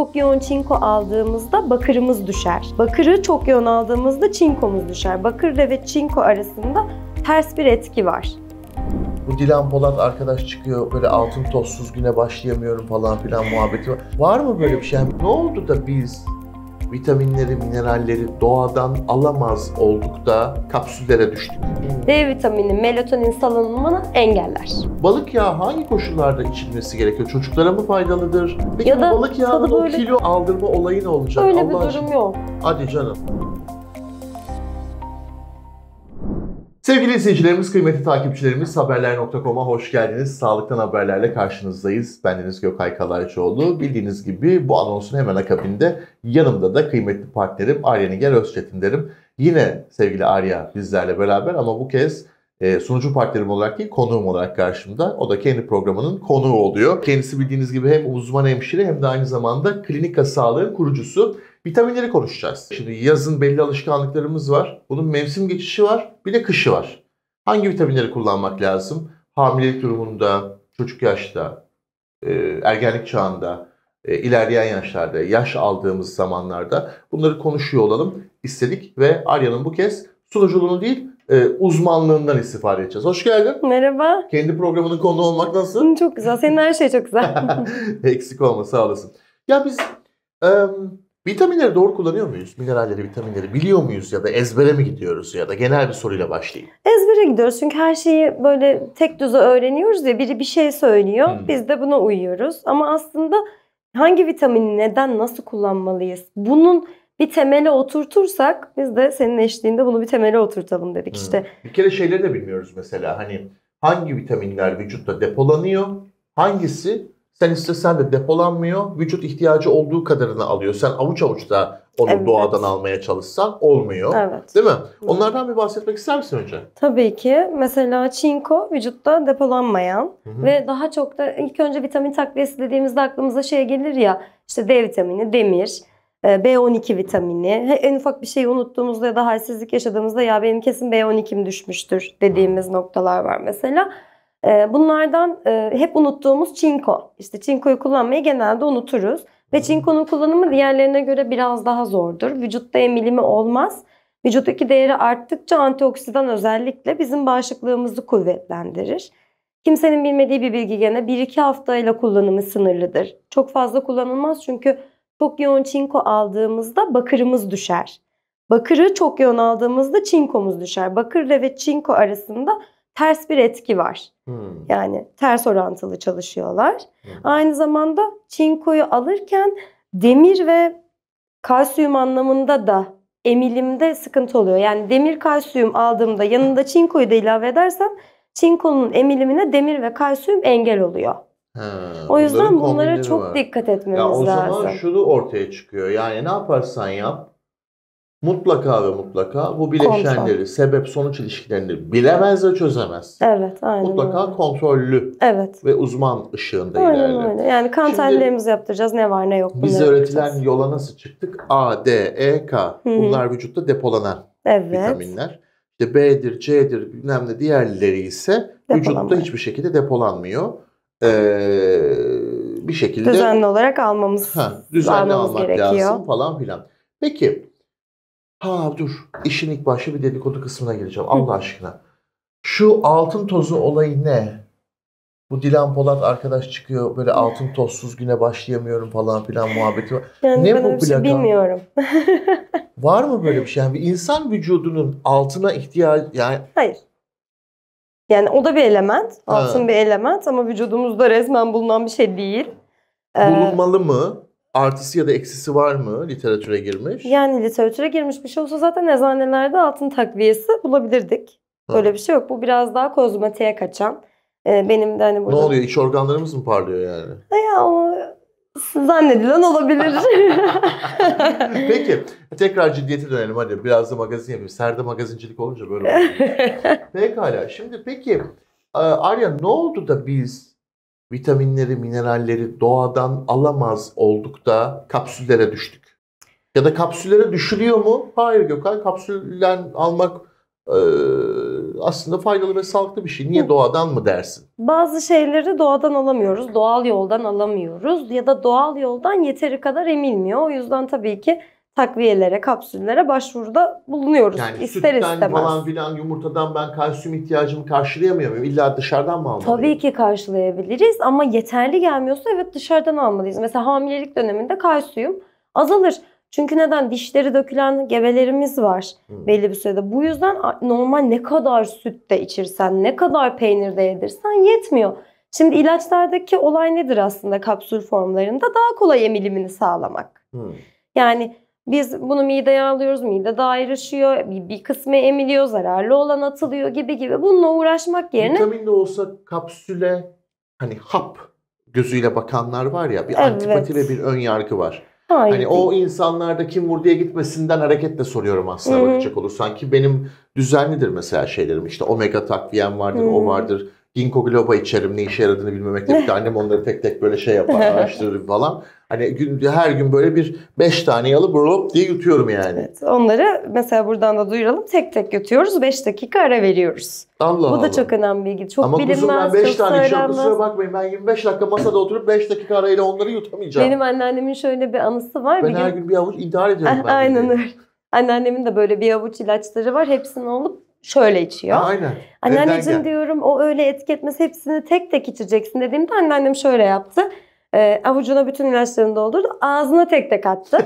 Çok yoğun çinko aldığımızda bakırımız düşer. Bakırı çok yoğun aldığımızda çinkomuz düşer. Bakır ve çinko arasında ters bir etki var. Bu Dilan Polat arkadaş çıkıyor böyle altın tozsuz güne başlayamıyorum falan filan muhabbeti var. Var mı böyle bir şey? Ne oldu da biz vitaminleri, mineralleri doğadan alamaz olduk da kapsüllere düştük. D vitamini melatonin salınımını engeller. Balık yağı hangi koşullarda içilmesi gerekiyor? Çocuklara mı faydalıdır? Peki ya da balık yağının böyle... o kilo aldırma olayı ne olacak? Öyle Allah bir durum aşkına. yok. Hadi canım. Sevgili izleyicilerimiz, kıymetli takipçilerimiz haberler.com'a hoş geldiniz. Sağlıktan haberlerle karşınızdayız. Bendeniz Gökay Kalaycıoğlu. Bildiğiniz gibi bu anonsun hemen akabinde yanımda da kıymetli partnerim Arya Nigar Özçetin derim. Yine sevgili Arya bizlerle beraber ama bu kez e, sunucu partnerim olarak değil konuğum olarak karşımda. O da kendi programının konuğu oluyor. Kendisi bildiğiniz gibi hem uzman hemşire hem de aynı zamanda klinika sağlığı kurucusu. Vitaminleri konuşacağız. Şimdi yazın belli alışkanlıklarımız var. Bunun mevsim geçişi var. Bir de kışı var. Hangi vitaminleri kullanmak lazım? Hamilelik durumunda, çocuk yaşta, e, ergenlik çağında, e, ilerleyen yaşlarda, yaş aldığımız zamanlarda bunları konuşuyor olalım istedik ve Arya'nın bu kez sunuculuğunu değil e, uzmanlığından istifade edeceğiz. Hoş geldin. Merhaba. Kendi programının konu olmak nasıl? Çok güzel. Senin her şey çok güzel. Eksik olma sağ olasın. Ya biz ım, Vitaminleri doğru kullanıyor muyuz? Mineralleri, vitaminleri biliyor muyuz ya da ezbere mi gidiyoruz ya da genel bir soruyla başlayayım. Ezbere gidiyoruz çünkü her şeyi böyle tek düze öğreniyoruz ya biri bir şey söylüyor hmm. biz de buna uyuyoruz. Ama aslında hangi vitamini neden nasıl kullanmalıyız? Bunun bir temele oturtursak biz de senin eşliğinde bunu bir temele oturtalım dedik hmm. işte. Bir kere şeyleri de bilmiyoruz mesela hani hangi vitaminler vücutta depolanıyor, hangisi sen istesen de depolanmıyor. Vücut ihtiyacı olduğu kadarını alıyor. Sen avuç avuç da onu evet. doğadan almaya çalışsan olmuyor. Evet. Değil mi? Onlardan bir bahsetmek ister misin önce? Tabii ki. Mesela çinko vücutta depolanmayan Hı-hı. ve daha çok da ilk önce vitamin takviyesi dediğimizde aklımıza şey gelir ya işte D vitamini, demir, e, B12 vitamini. En ufak bir şeyi unuttuğumuzda ya da halsizlik yaşadığımızda ya benim kesin B12'm düşmüştür dediğimiz hı noktalar var mesela. Mesela ee, bunlardan e, hep unuttuğumuz çinko. İşte çinkoyu kullanmayı genelde unuturuz. Ve çinkonun kullanımı diğerlerine göre biraz daha zordur. Vücutta emilimi olmaz. Vücuttaki değeri arttıkça antioksidan özellikle bizim bağışıklığımızı kuvvetlendirir. Kimsenin bilmediği bir bilgi gene 1-2 haftayla kullanımı sınırlıdır. Çok fazla kullanılmaz çünkü çok yoğun çinko aldığımızda bakırımız düşer. Bakırı çok yoğun aldığımızda çinkomuz düşer. Bakır ve çinko arasında ters bir etki var. Hmm. Yani ters orantılı çalışıyorlar. Hmm. Aynı zamanda çinkoyu alırken demir ve kalsiyum anlamında da emilimde sıkıntı oluyor. Yani demir kalsiyum aldığımda yanında çinkoyu da ilave edersem çinkonun emilimine demir ve kalsiyum engel oluyor. He, o yüzden bunlara çok var. dikkat etmemiz lazım. o zaman lazım. şunu ortaya çıkıyor. Yani ne yaparsan yap mutlaka ve mutlaka bu bileşenleri, sebep sonuç ilişkilerini bilemez ve çözemez. Evet, aynen. Mutlaka öyle. kontrollü. Evet. Ve uzman ışığında aynen ilerler. Öyle. Yani kan tellerimizi yaptıracağız. Ne var ne yok. Biz öğretilen yola nasıl çıktık? A, D, E, K. Bunlar Hı-hı. vücutta depolanan evet. vitaminler. İşte B'dir, C'dir bilmem ne diğerleri ise vücutta hiçbir şekilde depolanmıyor. Ee, bir şekilde düzenli olarak almamız ha, düzenli almamız almak gerekiyor. lazım falan filan. Peki Ha dur işin ilk başı bir dedikodu kısmına gireceğim Allah aşkına. Şu altın tozu olayı ne? Bu Dilan Polat arkadaş çıkıyor böyle altın tozsuz güne başlayamıyorum falan filan muhabbeti var. Yani ne bu şey plaka? Şey bilmiyorum. var mı böyle bir şey? Yani bir insan vücudunun altına ihtiyaç yani Hayır. Yani o da bir element. Altın ha. bir element ama vücudumuzda resmen bulunan bir şey değil. Ee, Bulunmalı mı? artısı ya da eksisi var mı literatüre girmiş? Yani literatüre girmiş bir şey olsa zaten eczanelerde altın takviyesi bulabilirdik. Böyle bir şey yok. Bu biraz daha kozmetiğe kaçan. Ee, benim de hani burada... Ne oluyor? İç organlarımız mı parlıyor yani? Ha e, ya o zannedilen olabilir. Peki tekrar ciddiyete dönelim hadi. Biraz da magazin yapayım. Serde magazincilik olunca böyle oluyor. Pekala. Şimdi peki e, Arya ne oldu da biz vitaminleri, mineralleri doğadan alamaz olduk da kapsüllere düştük. Ya da kapsüllere düşülüyor mu? Hayır Gökhan. Kapsülden almak e, aslında faydalı ve sağlıklı bir şey. Niye doğadan mı dersin? Bazı şeyleri doğadan alamıyoruz. Doğal yoldan alamıyoruz. Ya da doğal yoldan yeteri kadar emilmiyor. O yüzden tabii ki takviyelere, kapsüllere başvuruda bulunuyoruz. Yani ister sütten istemez. falan filan yumurtadan ben kalsiyum ihtiyacımı karşılayamıyor muyum? İlla dışarıdan mı almalıyım? Tabii ki karşılayabiliriz ama yeterli gelmiyorsa evet dışarıdan almalıyız. Mesela hamilelik döneminde kalsiyum azalır. Çünkü neden? Dişleri dökülen gebelerimiz var hmm. belli bir sürede. Bu yüzden normal ne kadar süt de içirsen, ne kadar peynir de yedirsen yetmiyor. Şimdi ilaçlardaki olay nedir aslında kapsül formlarında? Daha kolay emilimini sağlamak. Hmm. Yani biz bunu mideye alıyoruz, mide de bir, bir kısmı emiliyor, zararlı olan atılıyor gibi gibi. Bununla uğraşmak yerine... Vitamin de olsa kapsüle hani hap gözüyle bakanlar var ya bir evet. antipati ve bir ön yargı var. Haydi. Hani o insanlarda kim vur diye gitmesinden hareketle soruyorum aslında Hı-hı. bakacak olursan ki benim düzenlidir mesela şeylerim işte omega takviyem vardır Hı-hı. o vardır ginkgo biloba içerim ne işe yaradığını bilmemekle birlikte annem onları tek tek böyle şey yapar araştırır falan. Hani gün, her gün böyle bir beş tane alıp bulup diye yutuyorum yani. Evet, onları mesela buradan da duyuralım tek tek yutuyoruz beş dakika ara veriyoruz. Allah Allah. Bu da çok önemli bilgi. Çok Ama bilinmez, kuzum ben beş tane içiyorum kusura bakmayın ben 25 dakika masada oturup beş dakika arayla onları yutamayacağım. Benim anneannemin şöyle bir anısı var. Ben bir her gün, gün bir avuç intihar ediyorum. Ben Aynen öyle. Anneannemin de böyle bir avuç ilaçları var. Hepsini alıp şöyle içiyor. aynen. Anneanneciğim diyorum o öyle etiketmez hepsini tek tek içeceksin dediğimde anneannem şöyle yaptı. E, avucuna bütün ilaçlarını doldurdu. Ağzına tek tek attı.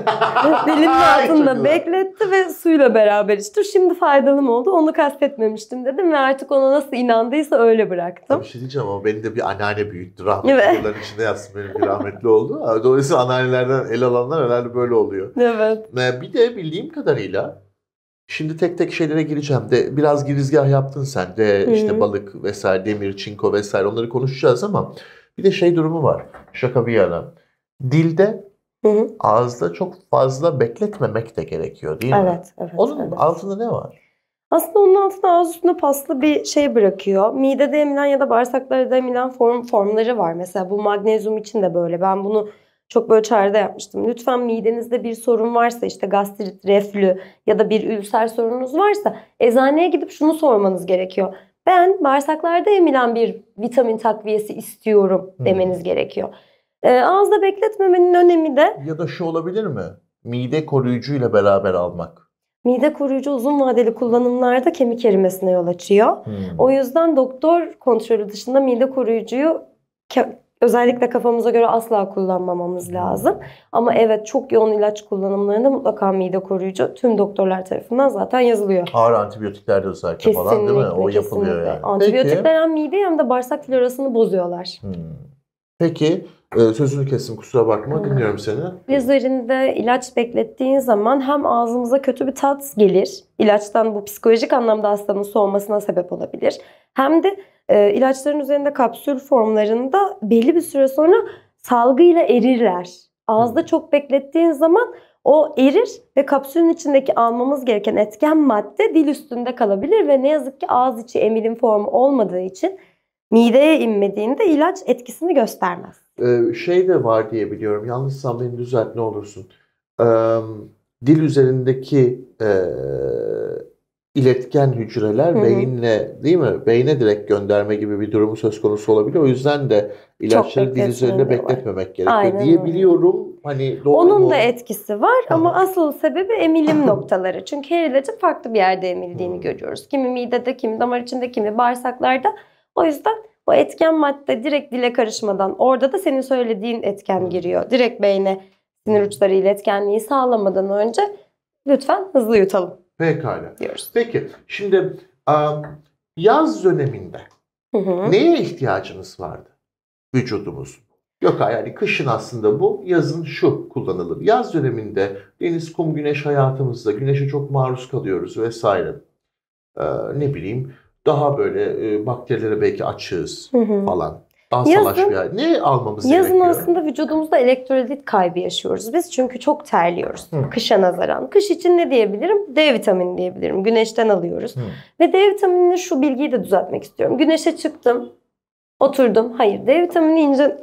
dilinin altında bekletti ve suyla beraber içti. Şimdi faydalı mı oldu? Onu kastetmemiştim dedim ve artık ona nasıl inandıysa öyle bıraktım. Bir şey diyeceğim ama beni de bir anneanne büyüttü. Rahmetli evet. yılların içinde yatsın benim bir rahmetli oldu. Dolayısıyla anneannelerden el alanlar herhalde böyle oluyor. Evet. Ee, bir de bildiğim kadarıyla Şimdi tek tek şeylere gireceğim de biraz girizgah yaptın sen de işte Hı-hı. balık vesaire, demir, çinko vesaire onları konuşacağız ama bir de şey durumu var. Şaka bir yana. Dilde Hı-hı. ağızda çok fazla bekletmemek de gerekiyor değil evet, mi? Evet. Onun evet. altında ne var? Aslında onun altına ağız üstüne paslı bir şey bırakıyor. Midede emilen ya da bağırsaklarda emilen form formları var. Mesela bu magnezyum için de böyle. Ben bunu çok böyle çağrıda yapmıştım. Lütfen midenizde bir sorun varsa işte gastrit, reflü ya da bir ülser sorununuz varsa eczaneye gidip şunu sormanız gerekiyor. Ben bağırsaklarda emilen bir vitamin takviyesi istiyorum demeniz hmm. gerekiyor. E, ağızda bekletmemenin önemi de... Ya da şu olabilir mi? Mide koruyucuyla beraber almak. Mide koruyucu uzun vadeli kullanımlarda kemik erimesine yol açıyor. Hmm. O yüzden doktor kontrolü dışında mide koruyucuyu Özellikle kafamıza göre asla kullanmamamız lazım. Ama evet çok yoğun ilaç kullanımlarında mutlaka mide koruyucu tüm doktorlar tarafından zaten yazılıyor. Ağır antibiyotikler de özellikle kesinlikle, falan değil mi? O kesinlikle. yapılıyor yani. Antibiyotikler Peki. hem mide hem de bağırsak florasını bozuyorlar. Hmm. Peki e, sözünü kestim kusura bakma hmm. dinliyorum seni. Lazerinde ilaç beklettiğin zaman hem ağzımıza kötü bir tat gelir. İlaçtan bu psikolojik anlamda hastanın soğumasına sebep olabilir. Hem de e, ilaçların üzerinde kapsül formlarında belli bir süre sonra salgıyla erirler. Ağızda hmm. çok beklettiğin zaman o erir ve kapsülün içindeki almamız gereken etken madde dil üstünde kalabilir ve ne yazık ki ağız içi emilim formu olmadığı için mideye inmediğinde ilaç etkisini göstermez. Ee, şey de var diye biliyorum. Yanlışsam beni düzelt ne olursun. Ee, dil üzerindeki e, iletken hücreler Hı-hı. beyinle değil mi? Beyne direkt gönderme gibi bir durumu söz konusu olabiliyor. O yüzden de ilaçları dil üzerinde bekletmemek gerekiyor diye biliyorum. Hani doğru Onun mu? da etkisi var Hı-hı. ama asıl sebebi emilim noktaları. Çünkü her ilacı farklı bir yerde emildiğini Hı-hı. görüyoruz. Kimi midede, kimi damar içinde, kimi bağırsaklarda. O yüzden o etken madde direkt dile karışmadan orada da senin söylediğin etken Hı-hı. giriyor. Direkt beyne sinir uçları iletkenliği sağlamadan önce lütfen hızlı yutalım. Pekala. Diyoruz. Peki şimdi yaz döneminde hı hı. neye ihtiyacımız vardı vücudumuz? Yok yani kışın aslında bu, yazın şu kullanılır. Yaz döneminde deniz, kum, güneş hayatımızda güneşe çok maruz kalıyoruz vesaire. Ee, ne bileyim daha böyle e, bakterilere belki açığız hı hı. falan. Yazın, Ne almamız yazın gerekiyor? aslında vücudumuzda elektrolit kaybı yaşıyoruz biz. Çünkü çok terliyoruz Hı. kışa nazaran. Kış için ne diyebilirim? D vitamini diyebilirim. Güneşten alıyoruz. Hı. Ve D vitaminini şu bilgiyi de düzeltmek istiyorum. Güneşe çıktım, oturdum. Hayır, D vitamini ince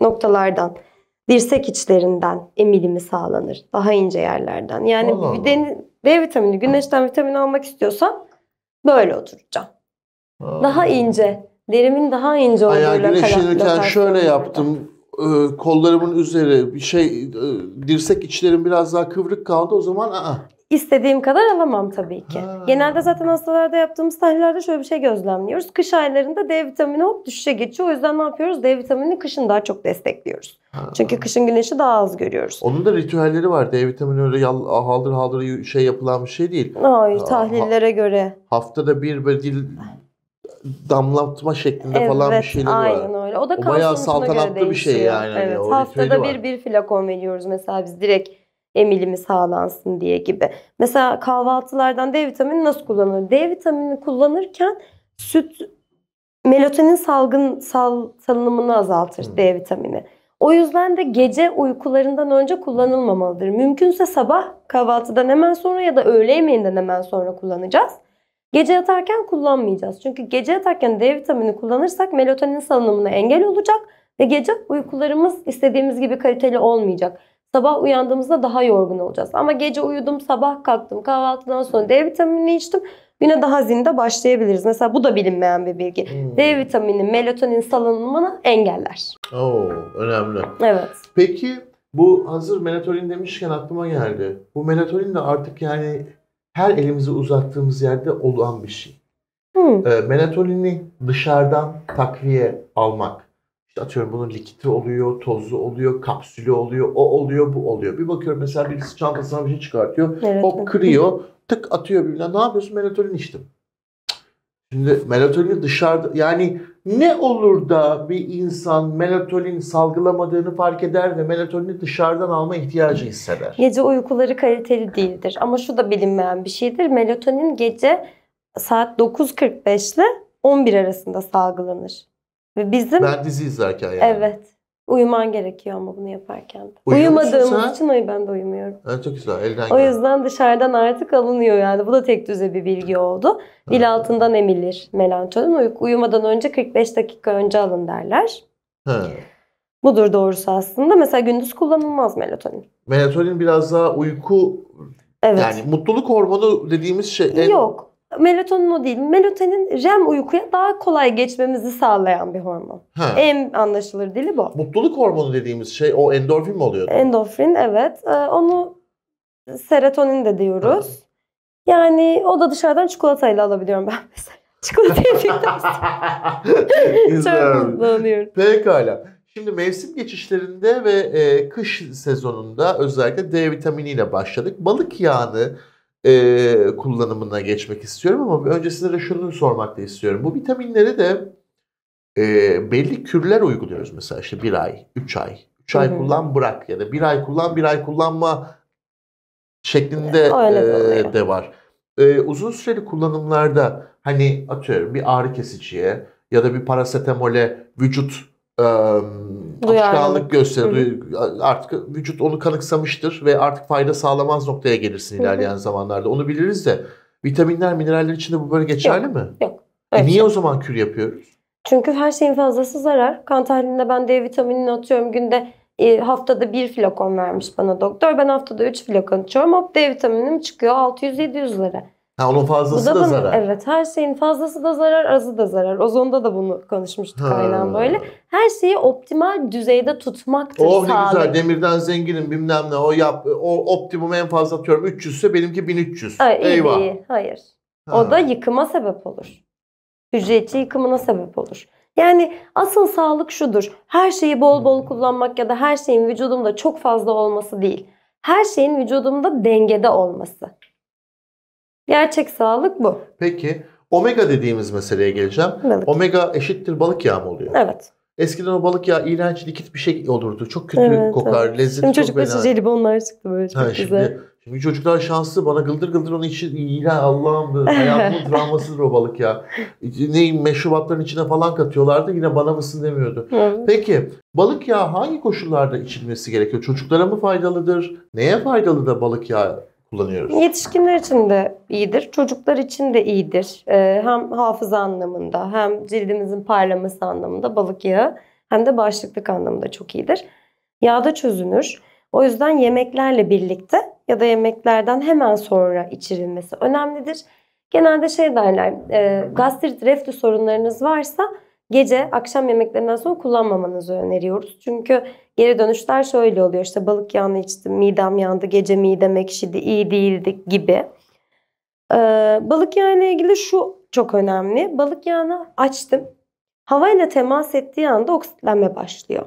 noktalardan, dirsek içlerinden emilimi sağlanır. Daha ince yerlerden. Yani Allah Allah. D, vitamini güneşten vitamin almak istiyorsan böyle oturacağım. Allah. Daha ince derimin daha ince olduğuyla Ayağı güneşlenirken şöyle yaptım. Ee, kollarımın üzeri bir şey e, dirsek içlerim biraz daha kıvrık kaldı o zaman aa. İstediğim kadar alamam tabii ki. Ha. Genelde zaten hastalarda yaptığımız tahlillerde şöyle bir şey gözlemliyoruz. Kış aylarında D vitamini hop düşüşe geçiyor. O yüzden ne yapıyoruz? D vitamini kışın daha çok destekliyoruz. Ha. Çünkü kışın güneşi daha az görüyoruz. Onun da ritüelleri var. D vitamini öyle yal, haldır haldır şey yapılan bir şey değil. Hayır, tahlillere ha, göre. Haftada bir böyle dil damlatma şeklinde evet, falan bir şeyler var. Evet aynen öyle. O da o bayağı saltanatlı bir şey yani. Hani evet, o haftada bir bir flakon veriyoruz mesela biz direkt emilimi sağlansın diye gibi. Mesela kahvaltılardan D vitamini nasıl kullanılır? D vitamini kullanırken süt melatonin salgın sal, salınımını azaltır hmm. D vitamini. O yüzden de gece uykularından önce kullanılmamalıdır. Mümkünse sabah kahvaltıdan hemen sonra ya da öğle yemeğinden hemen sonra kullanacağız. Gece yatarken kullanmayacağız. Çünkü gece yatarken D vitamini kullanırsak melatonin salınımına engel olacak ve gece uykularımız istediğimiz gibi kaliteli olmayacak. Sabah uyandığımızda daha yorgun olacağız. Ama gece uyudum, sabah kalktım, kahvaltıdan sonra D vitamini içtim. Güne daha zinde başlayabiliriz. Mesela bu da bilinmeyen bir bilgi. Hmm. D vitamini melatonin salınımını engeller. Oo, önemli. Evet. Peki bu hazır melatonin demişken aklıma geldi. Bu melatonin de artık yani her elimizi uzattığımız yerde olan bir şey. E, melatonini dışarıdan takviye almak. İşte atıyorum bunun likiti oluyor, tozlu oluyor, kapsülü oluyor, o oluyor, bu oluyor. Bir bakıyorum mesela birisi çantasından bir şey çıkartıyor, evet. hop kırıyor, tık atıyor birbirine. Ne yapıyorsun? Melatonin içtim. Şimdi melatonin'i dışarıda yani ne olur da bir insan melatonin salgılamadığını fark eder ve melatonini dışarıdan alma ihtiyacı hisseder? Gece uykuları kaliteli değildir. Ama şu da bilinmeyen bir şeydir. Melatonin gece saat 9.45 ile 11 arasında salgılanır. Ve bizim... Ben dizi izlerken yani. Evet. Uyuman gerekiyor ama bunu yaparken. De. uyumadığım sen? için ay ben de uyumuyorum. Evet, çok güzel. Elden o yüzden dışarıdan artık alınıyor yani. Bu da tek düze bir bilgi oldu. Dil evet. altından emilir melatonin. uyumadan önce 45 dakika önce alın derler. Evet. Budur doğrusu aslında. Mesela gündüz kullanılmaz melatonin. Melatonin biraz daha uyku Evet. Yani mutluluk hormonu dediğimiz şey en... Yok. Melatonin o değil. Melatonin REM uykuya daha kolay geçmemizi sağlayan bir hormon. Ha. En anlaşılır dili bu. Mutluluk hormonu dediğimiz şey o endorfin mi oluyor? Endorfin evet. Ee, onu serotonin de diyoruz. Ha. Yani o da dışarıdan çikolatayla alabiliyorum ben mesela. Çikolata yedikten Çok mutlu Pekala. Şimdi mevsim geçişlerinde ve e, kış sezonunda özellikle D vitaminiyle başladık. Balık yağını e, kullanımına geçmek istiyorum ama öncesinde de şunu sormak da istiyorum. Bu vitaminleri de e, belli kürler uyguluyoruz mesela işte bir ay, üç ay. Üç ay kullan bırak ya da bir ay kullan, bir ay kullanma şeklinde e, de var. E, uzun süreli kullanımlarda hani atıyorum bir ağrı kesiciye ya da bir parasetamole vücut e, alışkanlık gösterir. Artık vücut onu kanıksamıştır ve artık fayda sağlamaz noktaya gelirsin ilerleyen zamanlarda. Onu biliriz de vitaminler, mineraller içinde bu böyle geçerli yok, mi? Yok. Evet. E niye şey o zaman kür yapıyoruz? Çünkü her şeyin fazlası zarar. Kan tahlilinde ben D vitaminini atıyorum günde e, haftada bir flakon vermiş bana doktor. Ben haftada üç flakon içiyorum. Hop D vitaminim çıkıyor 600-700 lira. Ha onun fazlası da, da zarar. Evet her şeyin fazlası da zarar, azı da zarar. Ozonda da bunu konuşmuştuk ha. aynen böyle. Her şeyi optimal düzeyde tutmaktır Oh sağlık. ne güzel demirden zenginim bilmem ne o yap o optimum en fazla atıyorum 300 ise benimki 1300. Ay, iyi Eyvah. Iyi, hayır. Ha. O da yıkıma sebep olur. Hücre içi yıkımına sebep olur. Yani asıl sağlık şudur. Her şeyi bol bol hmm. kullanmak ya da her şeyin vücudumda çok fazla olması değil. Her şeyin vücudumda dengede olması. Gerçek sağlık bu. Peki omega dediğimiz meseleye geleceğim. Balık. Omega eşittir balık yağı mı oluyor? Evet. Eskiden o balık yağı iğrenç likit bir şey olurdu. Çok kötü evet, kokar, evet. lezzeti Şimdi çocuklar fena. jelibonlar çıktı böyle çok ha, güzel. Şimdi, şimdi çocuklar şanslı bana gıldır gıldır onun içi iğrenç Allah'ım hayatımın travmasıdır o balık yağı. Ne meşrubatların içine falan katıyorlardı yine bana mısın demiyordu. Evet. Peki balık yağı hangi koşullarda içilmesi gerekiyor? Çocuklara mı faydalıdır? Neye faydalı da balık yağı? kullanıyoruz. Yetişkinler için de iyidir, çocuklar için de iyidir. Ee, hem hafıza anlamında, hem cildimizin parlaması anlamında balık yağı, hem de bağışıklık anlamında çok iyidir. Yağda çözünür. O yüzden yemeklerle birlikte ya da yemeklerden hemen sonra içirilmesi önemlidir. Genelde şey derler, e, gastrit reflü sorunlarınız varsa gece akşam yemeklerinden sonra kullanmamanızı öneriyoruz. Çünkü geri dönüşler şöyle oluyor. İşte balık yağını içtim, midem yandı, gece midem ekşidi, iyi değildi gibi. Ee, balık yağı ile ilgili şu çok önemli. Balık yağını açtım. Havayla temas ettiği anda oksitlenme başlıyor.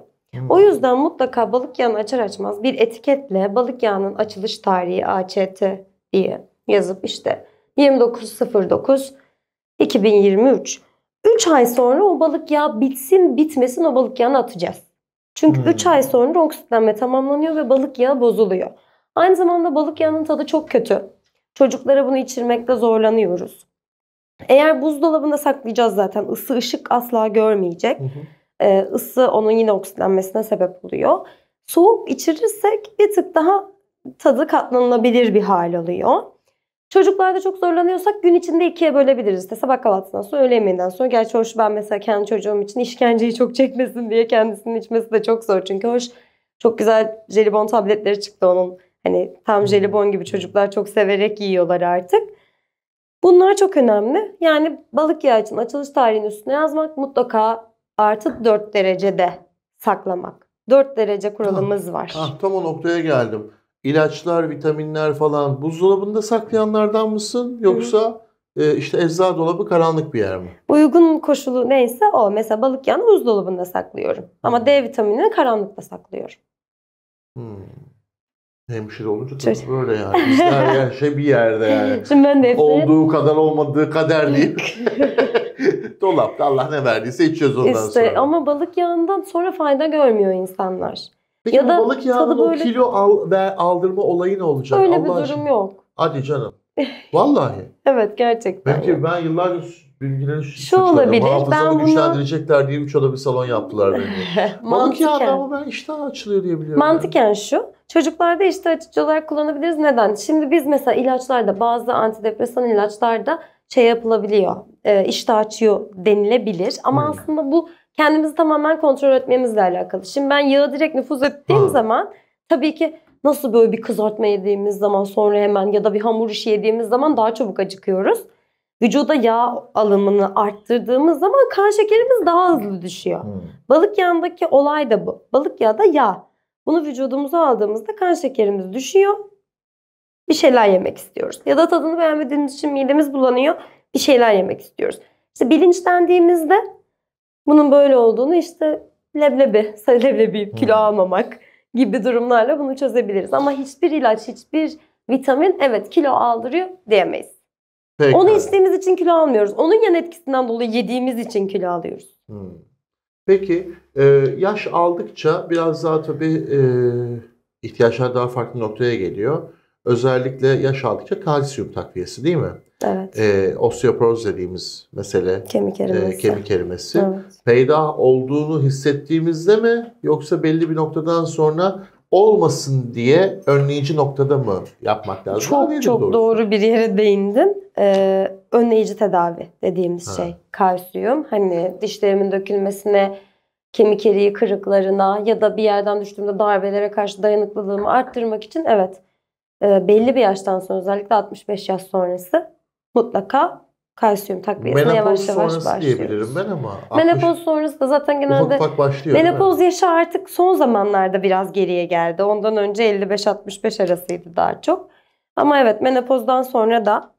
O hmm. yüzden mutlaka balık yağını açar açmaz bir etiketle balık yağının açılış tarihi AÇT diye yazıp işte 29.09 2023 3 ay sonra o balık yağı bitsin bitmesin o balık yağını atacağız. Çünkü 3 hmm. Üç ay sonra oksitlenme tamamlanıyor ve balık yağı bozuluyor. Aynı zamanda balık yağının tadı çok kötü. Çocuklara bunu içirmekte zorlanıyoruz. Eğer buzdolabında saklayacağız zaten ısı ışık asla görmeyecek. Hı Ee, ısı onun yine oksitlenmesine sebep oluyor. Soğuk içirirsek bir tık daha tadı katlanılabilir bir hal alıyor. Çocuklarda çok zorlanıyorsak gün içinde ikiye bölebiliriz. İşte sabah kahvaltısından sonra öğle yemeğinden sonra. Gerçi hoş ben mesela kendi çocuğum için işkenceyi çok çekmesin diye kendisinin içmesi de çok zor. Çünkü hoş çok güzel jelibon tabletleri çıktı onun. Hani tam hmm. jelibon gibi çocuklar çok severek yiyorlar artık. Bunlar çok önemli. Yani balık yağı için açılış tarihinin üstüne yazmak mutlaka artı 4 derecede saklamak. 4 derece kuralımız ah, var. Ah, tam o noktaya geldim ilaçlar, vitaminler falan buzdolabında saklayanlardan mısın? Yoksa e, işte eczacı dolabı karanlık bir yer mi? Uygun koşulu neyse o. Mesela balık yağını buzdolabında saklıyorum. Ama hmm. D vitaminini karanlıkta saklıyorum. Hmm. Hemşire olunca tabii Çocuk. böyle yani. İster her şey bir yerde yani. Şimdi ben de hepsini... Olduğu kadar olmadığı kader deyip dolapta Allah ne verdiyse içiyoruz ondan İşte sonra. Ama balık yağından sonra fayda görmüyor insanlar. Peki ya da balık yağının o kilo al ve aldırma olayı ne olacak? Öyle Allah bir durum yok. Hadi canım. Vallahi. evet gerçekten. Belki yani. ben yıllarca bilgilerin şu, şu olabilir. ben güçlendirecekler bunu... diye üç oda bir salon yaptılar beni. balık yağı ama ben iştah açılıyor diye biliyorum. Mantıken yani. şu. Çocuklarda işte açıcı olarak kullanabiliriz. Neden? Şimdi biz mesela ilaçlarda bazı antidepresan ilaçlarda şey yapılabiliyor. E, iştah açıyor denilebilir. Ama hmm. aslında bu kendimizi tamamen kontrol etmemizle alakalı. Şimdi ben yağı direkt nüfuz ettiğim ha. zaman tabii ki nasıl böyle bir kızartma yediğimiz zaman sonra hemen ya da bir hamur işi yediğimiz zaman daha çabuk acıkıyoruz. Vücuda yağ alımını arttırdığımız zaman kan şekerimiz daha hızlı düşüyor. Hmm. Balık yağındaki olay da bu. Balık yağı da yağ. Bunu vücudumuza aldığımızda kan şekerimiz düşüyor. Bir şeyler yemek istiyoruz. Ya da tadını beğenmediğimiz için midemiz bulanıyor. Bir şeyler yemek istiyoruz. İşte bilinçlendiğimizde bunun böyle olduğunu işte leblebi, sarı leblebi, hmm. kilo hmm. almamak gibi durumlarla bunu çözebiliriz. Ama hiçbir ilaç, hiçbir vitamin evet kilo aldırıyor diyemeyiz. Peki. Onu içtiğimiz için kilo almıyoruz. Onun yan etkisinden dolayı yediğimiz için kilo alıyoruz. Hmm. Peki e, yaş aldıkça biraz daha tabii e, ihtiyaçlar daha farklı noktaya geliyor. Özellikle yaş aldıkça kalsiyum takviyesi değil mi? Evet. E, osteoporoz dediğimiz mesele. Kemik e, erimesi. E, kemik erimesi. Evet. Peyda olduğunu hissettiğimizde mi yoksa belli bir noktadan sonra olmasın diye önleyici noktada mı yapmak lazım? Çok çok doğrusu? doğru bir yere değindin. Ee, önleyici tedavi dediğimiz ha. şey kalsiyum. Hani dişlerimin dökülmesine, kemik eriği kırıklarına ya da bir yerden düştüğümde darbelere karşı dayanıklılığımı arttırmak için evet e, belli bir yaştan sonra özellikle 65 yaş sonrası mutlaka kalsiyum takviyesine menopoz yavaş yavaş başlıyoruz. Menopoz sonrası diyebilirim ben ama. menopoz sonrası da zaten genelde başlıyor, menopoz yaşı artık son zamanlarda biraz geriye geldi. Ondan önce 55-65 arasıydı daha çok. Ama evet menopozdan sonra da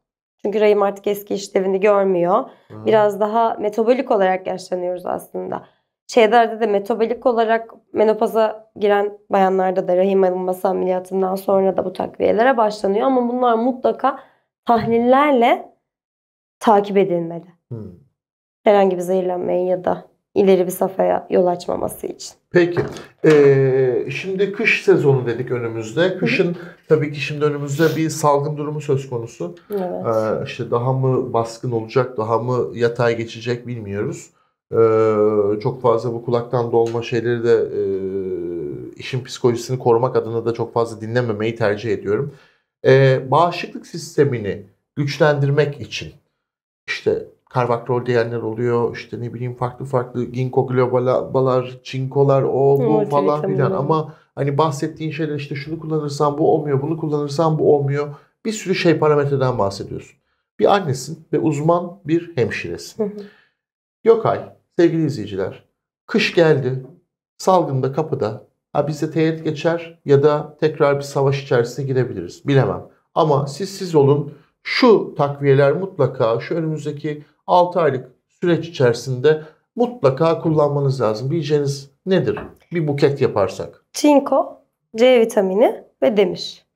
çünkü rahim artık eski işlevini görmüyor. Hı. Biraz daha metabolik olarak yaşlanıyoruz aslında. Şeylerde de metabolik olarak menopoza giren bayanlarda da rahim alınması ameliyatından sonra da bu takviyelere başlanıyor. Ama bunlar mutlaka tahlillerle takip edilmeli. Hmm. Herhangi bir zehirlenmeyi ya da ileri bir safhaya yol açmaması için. Peki. Ee, şimdi kış sezonu dedik önümüzde. Kışın tabii ki şimdi önümüzde bir salgın durumu söz konusu. Evet. Ee, işte daha mı baskın olacak, daha mı yatay geçecek bilmiyoruz. Ee, çok fazla bu kulaktan dolma şeyleri de e, işin psikolojisini korumak adına da çok fazla dinlememeyi tercih ediyorum e, bağışıklık sistemini güçlendirmek için işte karvakrol diyenler oluyor işte ne bileyim farklı farklı ginkgo globalar, çinkolar o bu evet, falan filan ama hani bahsettiğin şeyler işte şunu kullanırsan bu olmuyor bunu kullanırsan bu olmuyor bir sürü şey parametreden bahsediyorsun. Bir annesin ve uzman bir hemşiresin. Gökay sevgili izleyiciler kış geldi salgında kapıda Ha bize teğet geçer ya da tekrar bir savaş içerisine girebiliriz. Bilemem. Ama siz siz olun. Şu takviyeler mutlaka şu önümüzdeki 6 aylık süreç içerisinde mutlaka kullanmanız lazım. Bileceğiniz nedir? Bir buket yaparsak. Çinko, C vitamini ve demir.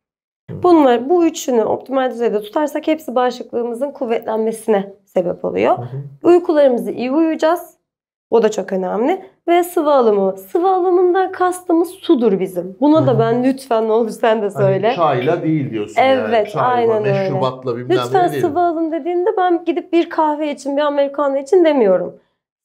Bunlar bu üçünü optimal düzeyde tutarsak hepsi bağışıklığımızın kuvvetlenmesine sebep oluyor. Hı hı. Uykularımızı iyi uyuyacağız o da çok önemli. Ve sıvı alımı. Sıvı alımından kastımız sudur bizim. Buna da ben lütfen ne olur sen de hani söyle. Hani çayla değil diyorsun evet, yani. Çayla, aynen öyle. meşrubatla bilmem Lütfen ne sıvı alın dediğinde ben gidip bir kahve için, bir Amerikan için demiyorum.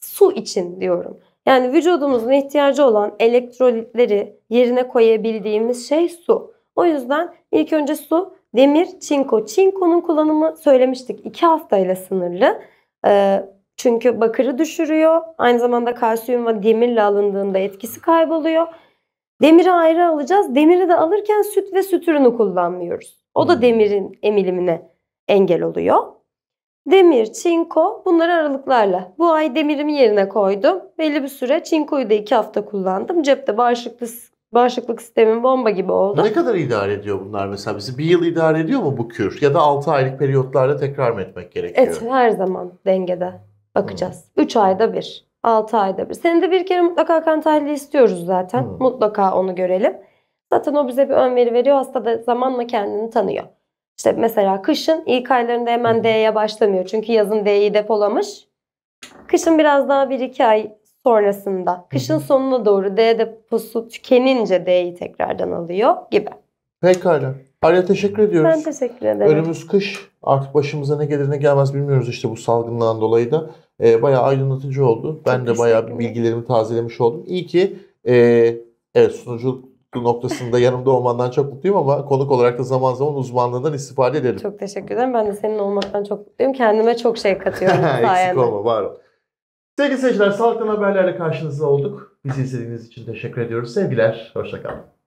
Su için diyorum. Yani vücudumuzun ihtiyacı olan elektrolitleri yerine koyabildiğimiz şey su. O yüzden ilk önce su, demir, çinko. Çinkonun kullanımı söylemiştik. 2 haftayla sınırlı. Ee, çünkü bakırı düşürüyor. Aynı zamanda kalsiyum ve demirle alındığında etkisi kayboluyor. Demiri ayrı alacağız. Demiri de alırken süt ve süt ürünü kullanmıyoruz. O da hmm. demirin emilimine engel oluyor. Demir, çinko bunları aralıklarla. Bu ay demirimi yerine koydum. Belli bir süre çinkoyu da iki hafta kullandım. Cepte bağışıklık, bağışıklık sistemin bomba gibi oldu. Ne kadar idare ediyor bunlar mesela bizi? Bir yıl idare ediyor mu bu kür? Ya da 6 aylık periyotlarda tekrar mı etmek gerekiyor? Et her zaman dengede akacağız. 3 ayda bir, 6 ayda bir. de bir kere mutlaka kan tahlili istiyoruz zaten. Hmm. Mutlaka onu görelim. Zaten o bize bir ön veri veriyor. Hasta da zamanla kendini tanıyor. İşte mesela kışın ilk aylarında hemen D'ye başlamıyor. Çünkü yazın D'yi depolamış. Kışın biraz daha 1-2 ay sonrasında, kışın sonuna doğru D deposu tükenince D'yi tekrardan alıyor gibi. Pekala. Arya teşekkür ediyoruz. Ben teşekkür ederim. Önümüz kış. Artık başımıza ne gelir ne gelmez bilmiyoruz işte bu salgından dolayı da e, bayağı aydınlatıcı oldu. Ben Çok de bayağı bir bilgilerimi tazelemiş oldum. İyi ki e, evet sunucu noktasında yanımda olmandan çok mutluyum ama konuk olarak da zaman zaman uzmanlığından istifade ederim. Çok teşekkür ederim. Ben de senin olmaktan çok mutluyum. Kendime çok şey katıyorum Eksik olma, var ol. Sevgili seyirciler, sağlıktan haberlerle karşınızda olduk. Bizi izlediğiniz için teşekkür ediyoruz. Sevgiler, hoşçakalın.